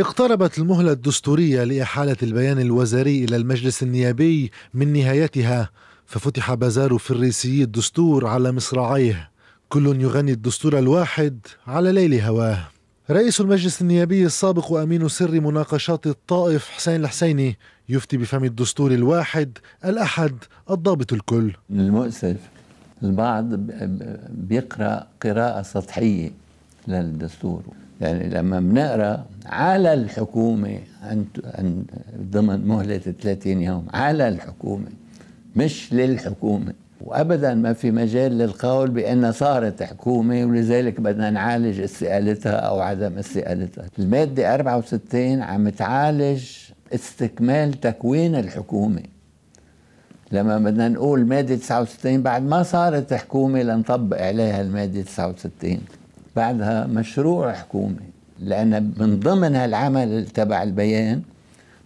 اقتربت المهلة الدستورية لإحالة البيان الوزاري إلى المجلس النيابي من نهايتها ففتح بازار فريسي الدستور على مصراعيه كل يغني الدستور الواحد على ليل هواه رئيس المجلس النيابي السابق وأمين سر مناقشات الطائف حسين الحسيني يفتي بفم الدستور الواحد الأحد الضابط الكل المؤسف البعض بيقرأ قراءة سطحية للدستور يعني لما بنقرا على الحكومه ان ان ضمن مهله 30 يوم على الحكومه مش للحكومه وابدا ما في مجال للقول بانها صارت حكومه ولذلك بدنا نعالج استقالتها او عدم استقالتها، الماده 64 عم تعالج استكمال تكوين الحكومه. لما بدنا نقول ماده 69 بعد ما صارت حكومه لنطبق عليها الماده 69. بعدها مشروع حكومي لأن من ضمن هالعمل تبع البيان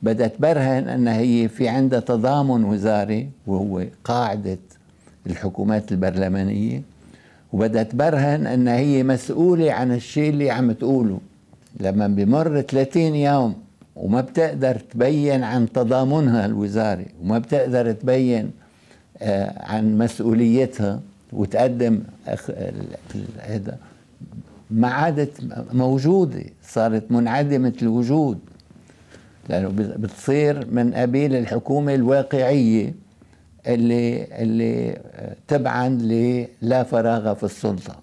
بدها تبرهن أن هي في عندها تضامن وزاري وهو قاعدة الحكومات البرلمانية وبدها تبرهن أن هي مسؤولة عن الشيء اللي عم تقوله لما بمر 30 يوم وما بتقدر تبين عن تضامنها الوزاري وما بتقدر تبين آه، عن مسؤوليتها وتقدم هذا ما عادت موجودة صارت منعدمة الوجود لأنه بتصير من قبيل الحكومة الواقعية اللي اللي تبعا للا فراغ في السلطة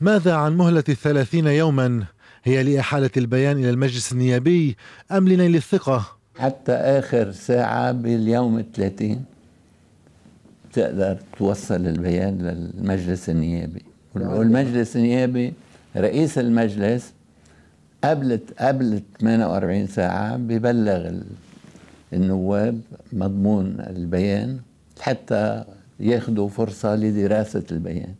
ماذا عن مهلة الثلاثين يوما هي لإحالة البيان إلى المجلس النيابي أم لنيل الثقة حتى آخر ساعة باليوم الثلاثين تقدر توصل البيان للمجلس النيابي والمجلس النيابي رئيس المجلس قبل قبل 48 ساعة ببلغ النواب مضمون البيان حتى ياخذوا فرصة لدراسة البيان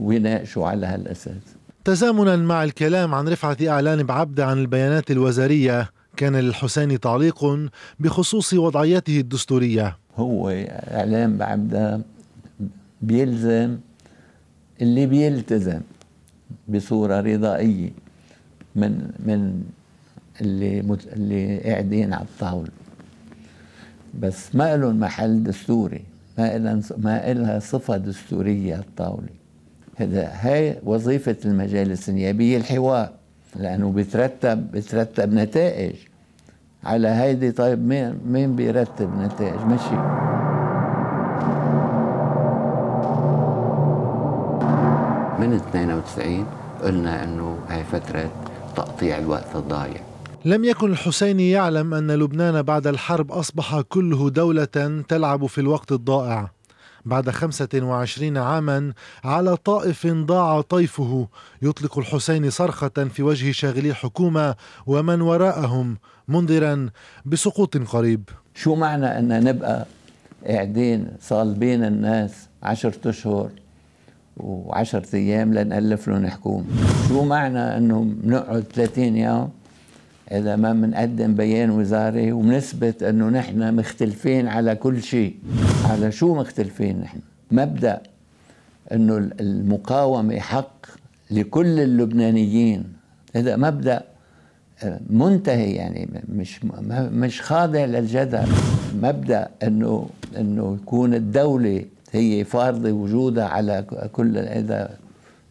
ويناقشوا على هالأساس تزامنا مع الكلام عن رفعة أعلان بعبدة عن البيانات الوزارية كان للحسيني تعليق بخصوص وضعيته الدستورية هو إعلان بعبدة بيلزم اللي بيلتزم بصوره رضائيه من من اللي مت... اللي قاعدين على الطاوله بس ما لهم محل دستوري ما لها ما إلها صفة دستورية الطاولة هذا هي وظيفة المجالس النيابية الحوار لأنه بترتب بترتب نتائج على هيدي طيب مين مين بيرتب نتائج ماشي من 92 قلنا انه هي فتره تقطيع الوقت الضايع لم يكن الحسيني يعلم ان لبنان بعد الحرب اصبح كله دوله تلعب في الوقت الضائع بعد 25 عاما على طائف ضاع طيفه يطلق الحسين صرخة في وجه شاغلي الحكومة ومن وراءهم منذرا بسقوط قريب شو معنى أن نبقى قاعدين صالبين الناس عشرة أشهر وعشرة أيام لنألف لهم حكومة شو معنى أنه نقعد 30 يوم إذا ما بنقدم بيان وزاري وبنثبت أنه نحن مختلفين على كل شيء على شو مختلفين نحن مبدأ أنه المقاومة حق لكل اللبنانيين هذا مبدأ آه، منتهي يعني مش مش خاضع للجدل مبدأ أنه أنه يكون الدولة هي فرض وجودها على كل هذا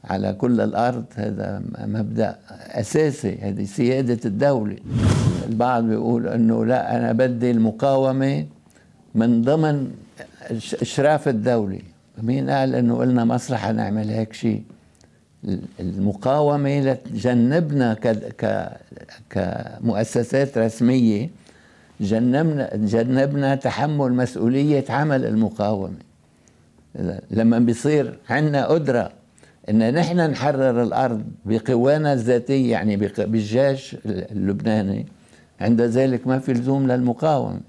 على كل الارض هذا مبدا اساسي هذه سياده الدوله البعض بيقول انه لا انا بدي المقاومه من ضمن اشراف الدوله مين قال انه قلنا مصلحه نعمل هيك شيء المقاومه لتجنبنا كمؤسسات رسميه جنبنا تحمل مسؤوليه عمل المقاومه لما بيصير عندنا قدرة ان نحن نحرر الارض بقوانا الذاتية يعني بالجيش اللبناني عند ذلك ما في لزوم للمقاومة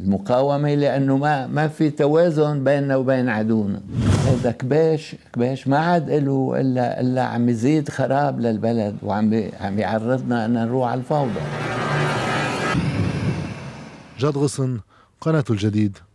المقاومة لأنه ما ما في توازن بيننا وبين عدونا هذا كباش كباش ما عاد له إلا إلا عم يزيد خراب للبلد وعم عم يعرضنا أن نروح على الفوضى جاد غصن قناة الجديد